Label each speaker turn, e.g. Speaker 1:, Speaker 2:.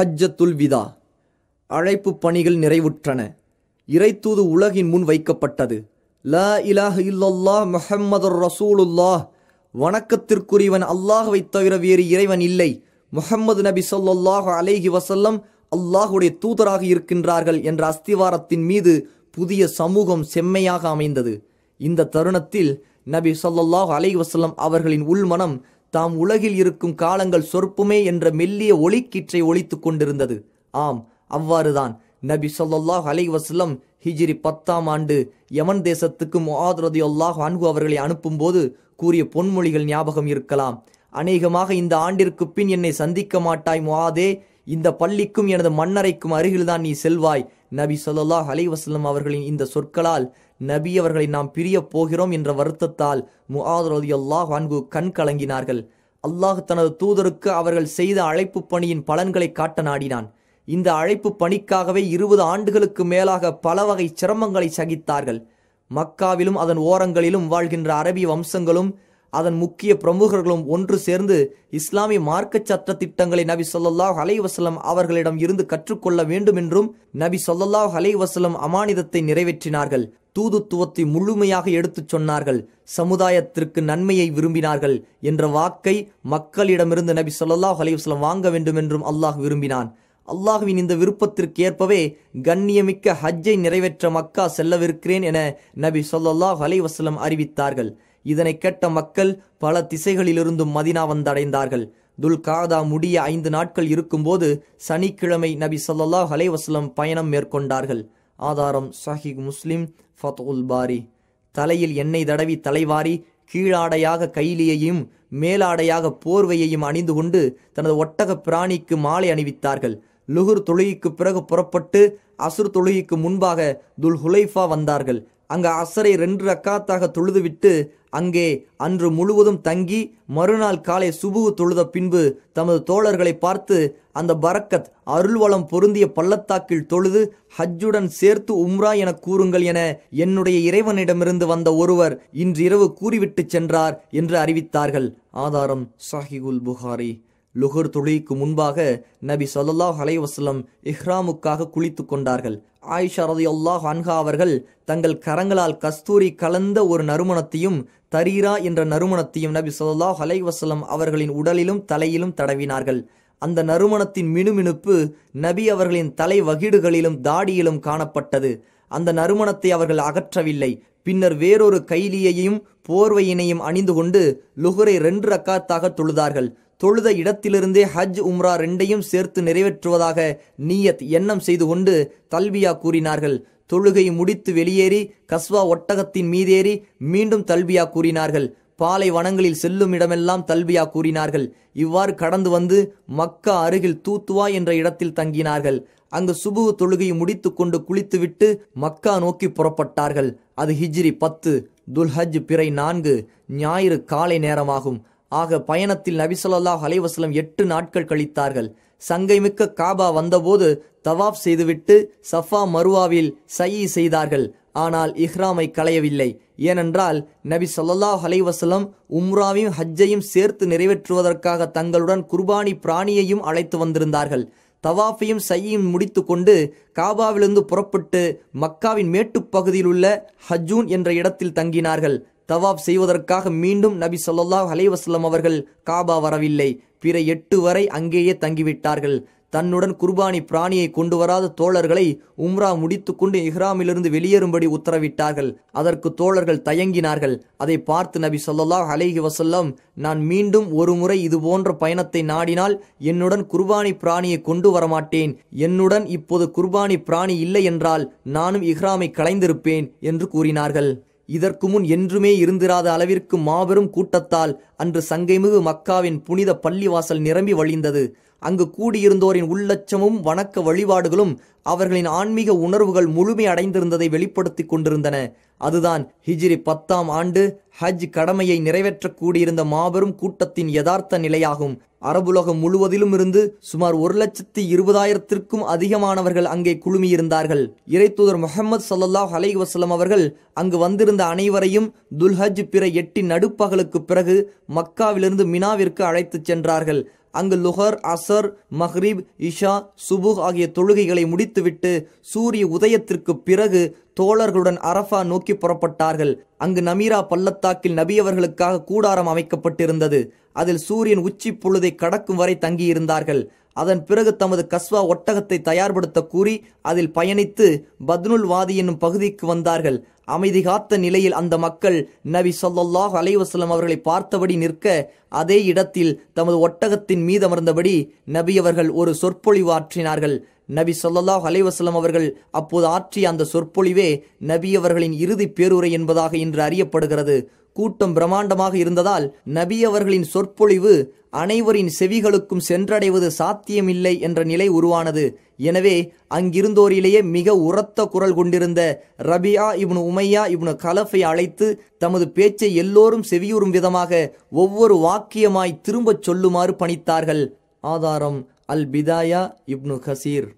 Speaker 1: ஹஜ்ஜத்துல் விதா அழைப்பு பணிகள் நிறைவுற்றன இறைத்தூது உலகின் முன் வைக்கப்பட்டது ல இலாஹ இல்லல்லா முஹம்மது ரசூலுல்லா வணக்கத்திற்குரியவன் அல்லாஹுவை தவிர வேறு இறைவன் இல்லை முஹம்மது நபி சொல்லாஹ் அலேஹி வசல்லம் அல்லாஹுடைய தூதராக இருக்கின்றார்கள் என்ற அஸ்திவாரத்தின் மீது புதிய சமூகம் செம்மையாக அமைந்தது இந்த தருணத்தில் நபி சொல்லல்லாஹ் அலை வசல்லம் அவர்களின் உள்மனம் தாம் உலகில் இருக்கும் காலங்கள் சொற்புமே என்ற மெல்லிய ஒளிக்கீற்றை ஒழித்து கொண்டிருந்தது ஆம் அவ்வாறுதான் நபி சொல்லாஹ் அலை வசலம் ஹிஜிரி பத்தாம் ஆண்டு யமன் தேசத்துக்கு முஹாத்ரதியுல்லாஹ் அன்பு அவர்களை அனுப்பும்போது கூறிய பொன்மொழிகள் ஞாபகம் இருக்கலாம் அநேகமாக இந்த ஆண்டிற்கு பின் என்னை சந்திக்க மாட்டாய் முஹாதே இந்த பள்ளிக்கும் எனது மன்னரைக்கும் அருகில்தான் நீ செல்வாய் நபி சொல்லாஹ் அலைவசல்லம் அவர்களின் இந்த சொற்களால் நபி அவர்களை நாம் பிரிய போகிறோம் என்ற வருத்தத்தால் முஆத் அல்லாஹ் அன்கு கண் கலங்கினார்கள் அல்லாஹ் தனது தூதருக்கு அவர்கள் செய்த அழைப்பு பணியின் பலன்களை காட்ட நாடினான் இந்த அழைப்பு பணிக்காகவே இருபது ஆண்டுகளுக்கு மேலாக பல வகை சிரமங்களை சகித்தார்கள் மக்காவிலும் அதன் ஓரங்களிலும் வாழ்கின்ற அரபி வம்சங்களும் அதன் முக்கிய பிரமுகர்களும் ஒன்று சேர்ந்து இஸ்லாமிய மார்க்க சட்ட திட்டங்களை நபி சொல்லாஹ் அலை அவர்களிடம் இருந்து கற்றுக்கொள்ள வேண்டும் என்றும் நபி சொல்லாஹ் அலை அமானிதத்தை நிறைவேற்றினார்கள் தூதுத்துவத்தை முழுமையாக எடுத்துச் சொன்னார்கள் சமுதாயத்திற்கு நன்மையை விரும்பினார்கள் என்ற வாக்கை மக்களிடமிருந்து நபி சொல்லாஹ் அலைவசலம் வாங்க வேண்டும் என்றும் அல்லாஹ் விரும்பினான் அல்லாஹுவின் இந்த விருப்பத்திற்கு ஏற்பவே கண்ணியமிக்க ஹஜ்ஜை நிறைவேற்ற மக்கா செல்லவிருக்கிறேன் என நபி சொல்லாஹ் அலைவசலம் அறிவித்தார்கள் இதனை கேட்ட மக்கள் பல திசைகளிலிருந்தும் மதினா வந்தடைந்தார்கள் துல்காதா முடிய ஐந்து நாட்கள் இருக்கும்போது சனிக்கிழமை நபி சொல்லாஹ் அலைவாஸ்லம் பயணம் மேற்கொண்டார்கள் ஆதாரம் சஹிக் முஸ்லிம் ஃபத் உல் பாரி தலையில் எண்ணெய் தடவி தலைவாரி கீழாடையாக கைலியையும் மேலாடையாக போர்வையையும் அணிந்து கொண்டு தனது ஒட்டக பிராணிக்கு மாலை அணிவித்தார்கள் லுகுர் தொழுகிக்கு பிறகு புறப்பட்டு அசுர் தொழுகிக்கு முன்பாக துல் ஹுலைஃபா வந்தார்கள் அங்கு அசரை ரெண்டு ரக்காத்தாக தொழுதுவிட்டு அங்கே அன்று முழுவதும் தங்கி மறுநாள் காலை சுபுகு தொழுத பின்பு தமது தோழர்களை பார்த்து அந்த பரக்கத் அருள்வளம் பொருந்திய பள்ளத்தாக்கில் தொழுது ஹஜ்ஜுடன் சேர்த்து உம்ரா என கூறுங்கள் என என்னுடைய இறைவனிடமிருந்து வந்த ஒருவர் இன்று இரவு கூறிவிட்டு சென்றார் என்று அறிவித்தார்கள் ஆதாரம் சாஹிகுல் புகாரி லுகர் துளிக்கு முன்பாக நபி சொல்லாஹ் அலைவசல்லம் இஹ்ராமுக்காக குளித்து கொண்டார்கள் ஆயிஷா ரதையொல்லாஹ் அன்ஹா அவர்கள் தங்கள் கரங்களால் கஸ்தூரி கலந்த ஒரு நறுமணத்தையும் தரீரா என்ற நறுமணத்தையும் நபி சொல்லாஹ் அலைவசல்லம் அவர்களின் உடலிலும் தலையிலும் தடவினார்கள் அந்த நறுமணத்தின் மினுமினுப்பு நபி அவர்களின் தலை வகிடுகளிலும் தாடியிலும் காணப்பட்டது அந்த நறுமணத்தை அவர்கள் அகற்றவில்லை பின்னர் வேறொரு கைலியையும் போர்வையினையும் அணிந்து கொண்டு லுகரை ரெண்டு ரக்காத்தாக தொழுதார்கள் தொழுத இடத்திலிருந்தே ஹஜ் உம்ரா ரெண்டையும் சேர்த்து நிறைவேற்றுவதாக நீயத் எண்ணம் செய்து கொண்டு தல்வியா கூறினார்கள் தொழுகை முடித்து வெளியேறி கஸ்வா ஒட்டகத்தின் மீதேறி மீண்டும் தல்வியா கூறினார்கள் பாலை வனங்களில் செல்லும் இடமெல்லாம் தல்வியா கூறினார்கள் இவ்வாறு கடந்து வந்து மக்கா அருகில் தூத்துவா என்ற இடத்தில் தங்கினார்கள் அங்கு சுபு தொழுகையை முடித்து கொண்டு குளித்துவிட்டு மக்கா நோக்கி புறப்பட்டார்கள் அது ஹிஜ்ரி பத்து துல்ஹஜ் பிறை நான்கு ஞாயிறு காலை நேரமாகும் ஆக பயணத்தில் நபிசல்லாஹ் அலைவசலம் எட்டு நாட்கள் கழித்தார்கள் சங்கைமிக்க காபா வந்தபோது தவாப் செய்துவிட்டு சஃபா மருவாவில் சயி செய்தார்கள் ஆனால் இஹ்ராமை களையவில்லை ஏனென்றால் நபி சொல்லாஹ் அலைவசலம் உம்ராவையும் ஹஜ்ஜையும் சேர்த்து நிறைவேற்றுவதற்காக தங்களுடன் குர்பானி பிராணியையும் அழைத்து வந்திருந்தார்கள் தவாஃபையும் சையும் முடித்து கொண்டு காபாவிலிருந்து புறப்பட்டு மக்காவின் மேட்டுப் பகுதியில் உள்ள ஹஜூன் என்ற இடத்தில் தங்கினார்கள் தவாப் செய்வதற்காக மீண்டும் நபி சொல்லாஹ் அலைவாஸ்லம் அவர்கள் காபா வரவில்லை பிற எட்டு வரை அங்கேயே தங்கிவிட்டார்கள் தன்னுடன் குர்பானி பிராணியை கொண்டு வராத தோழர்களை உம்ரா முடித்துக்கொண்டு இஹ்ராமிலிருந்து வெளியேறும்படி உத்தரவிட்டார்கள் அதற்கு தோழர்கள் தயங்கினார்கள் அதை பார்த்து நபி சொல்லாஹ் அலேஹி வசல்லம் நான் மீண்டும் ஒரு முறை இது போன்ற பயணத்தை நாடினால் என்னுடன் குர்பானி பிராணியை கொண்டு வரமாட்டேன் என்னுடன் இப்போது குர்பானி பிராணி இல்லை என்றால் நானும் இஹ்ராமை கலைந்திருப்பேன் என்று கூறினார்கள் இதற்கு முன் என்றுமே இருந்திராத அளவிற்கு மாபெரும் கூட்டத்தால் அன்று சங்கைமிகு மக்காவின் புனித பள்ளிவாசல் நிரம்பி வழிந்தது அங்கு கூடியிருந்தோரின் உள்ளச்சமும் வணக்க வழிபாடுகளும் அவர்களின் ஆன்மீக உணர்வுகள் முழுமை அடைந்திருந்ததை வெளிப்படுத்தி கொண்டிருந்தன அதுதான் ஹிஜ்ரி பத்தாம் ஆண்டு ஹஜ் கடமையை நிறைவேற்றக்கூடியிருந்த மாபெரும் கூட்டத்தின் யதார்த்த நிலையாகும் அரபுலகம் முழுவதிலும் இருந்து சுமார் ஒரு லட்சத்தி இருபதாயிரத்திற்கும் அதிகமானவர்கள் அங்கே குழுமியிருந்தார்கள் இறைத்தூதர் முகமது சல்லாஹ் அலை வசலம் அவர்கள் அங்கு வந்திருந்த அனைவரையும் துல்ஹஜ் பிற எட்டி நடுப்பகலுக்கு பிறகு மக்காவிலிருந்து மினாவிற்கு அழைத்துச் சென்றார்கள் அங்கு லுஹர் அசர் மஹ்ரீப் இஷா சுபுக் ஆகிய தொழுகைகளை முடித்துவிட்டு சூரிய உதயத்திற்கு பிறகு தோழர்களுடன் அரஃபா நோக்கி புறப்பட்டார்கள் அங்கு நமீரா பள்ளத்தாக்கில் நபியவர்களுக்காக கூடாரம் அமைக்கப்பட்டிருந்தது அதில் சூரியன் உச்சி பொழுதை கடக்கும் வரை தங்கியிருந்தார்கள் அதன் பிறகு தமது கஸ்வா ஒட்டகத்தை தயார்படுத்த கூறி அதில் பயணித்து பத்னுல் வாதி என்னும் பகுதிக்கு வந்தார்கள் அமைதி காத்த நிலையில் அந்த மக்கள் நபி சொல்லாஹ் அலைவசலம் அவர்களை பார்த்தபடி நிற்க அதே இடத்தில் தமது ஒட்டகத்தின் மீது அமர்ந்தபடி நபி அவர்கள் ஒரு சொற்பொழிவு ஆற்றினார்கள் நபி சொல்லாஹ் அலைவசலம் அவர்கள் அப்போது ஆற்றிய அந்த சொற்பொழிவே நபி அவர்களின் இறுதி பேருரை என்பதாக இன்று அறியப்படுகிறது கூட்டம் பிரம்மாண்டமாக இருந்ததால் நபி அவர்களின் சொற்பொழிவு அனைவரின் செவிகளுக்கும் சென்றடைவது சாத்தியமில்லை என்ற நிலை உருவானது எனவே அங்கிருந்தோரிலேயே மிக உரத்த குரல் கொண்டிருந்த ரபியா இவனு உமையா இவனு கலஃபை அழைத்து தமது பேச்சை எல்லோரும் செவியுறும் விதமாக ஒவ்வொரு வாக்கியமாய் திரும்பச் சொல்லுமாறு பணித்தார்கள் ஆதாரம் அல் பிதாயா இப்னு ஹசீர்